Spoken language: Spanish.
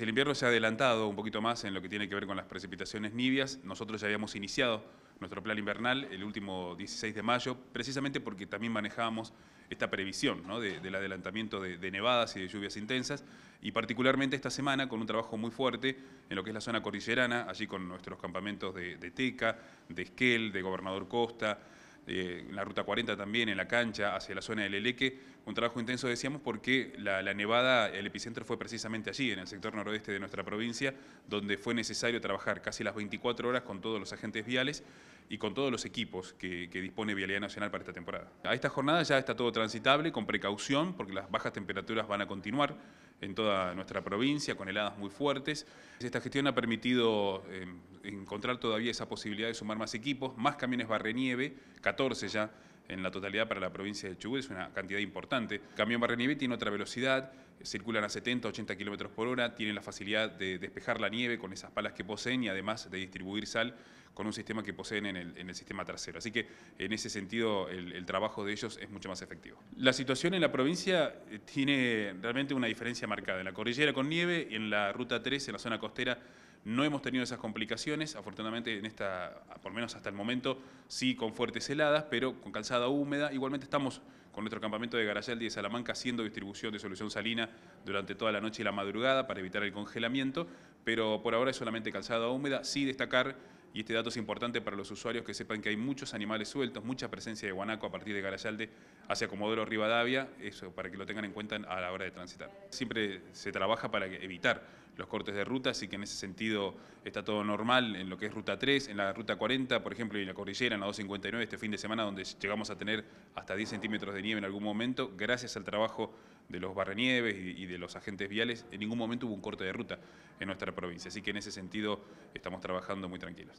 El invierno se ha adelantado un poquito más en lo que tiene que ver con las precipitaciones nivias, Nosotros ya habíamos iniciado nuestro plan invernal el último 16 de mayo, precisamente porque también manejábamos esta previsión del adelantamiento de, nevadas y de lluvias intensas, y particularmente esta semana con un trabajo muy fuerte en lo que es la zona cordillerana, allí con nuestros campamentos de, de Teca, de Esquel, de Gobernador Costa, en la Ruta 40 también, en la cancha, hacia la zona del Eleque. Un trabajo intenso, decíamos, porque la, la, nevada, el epicentro fue precisamente allí, en el sector noroeste de nuestra provincia, donde fue necesario trabajar casi las 24 horas con todos los agentes viales y con todos los equipos que, dispone Vialidad Nacional para esta temporada. A esta jornada ya está todo transitable, con precaución, porque las bajas temperaturas van a continuar en toda nuestra provincia, con heladas muy fuertes. Esta gestión ha permitido eh, encontrar todavía esa posibilidad de sumar más equipos, más camiones barrenieve, 14 ya en la totalidad para la provincia de Chubut, es una cantidad importante. camión Barrenieve tiene otra velocidad, circulan a 70, 80 kilómetros por hora, tienen la facilidad de despejar la nieve con esas palas que poseen y además de distribuir sal con un sistema que poseen en el, sistema trasero. Así que en ese sentido el, el, trabajo de ellos es mucho más efectivo. La situación en la provincia eh, tiene realmente una diferencia marcada. En la cordillera con nieve, en la ruta 3, en la zona costera, no hemos tenido esas complicaciones, afortunadamente en esta, por lo menos hasta el momento, sí con fuertes heladas, pero con calzada húmeda. Igualmente estamos con nuestro campamento de Garayaldi de Salamanca haciendo distribución de solución salina durante toda la noche y la madrugada para evitar el congelamiento, pero por ahora es solamente calzada húmeda. Sí destacar y este dato es importante para los usuarios que sepan que hay muchos animales sueltos, mucha presencia de guanaco a partir de Garayalde hacia Comodoro Rivadavia, eso para que lo tengan en cuenta a la hora de transitar. Siempre se trabaja para evitar los cortes de ruta, así que en ese sentido está todo normal en lo que es ruta 3, en la ruta 40, por ejemplo, y en la cordillera, en la 259, este fin de semana, donde llegamos a tener hasta 10 centímetros de nieve en algún momento, gracias al trabajo de los barrenieves y de los agentes viales, en ningún momento hubo un corte de ruta en nuestra provincia, así que en ese sentido estamos trabajando muy tranquilos.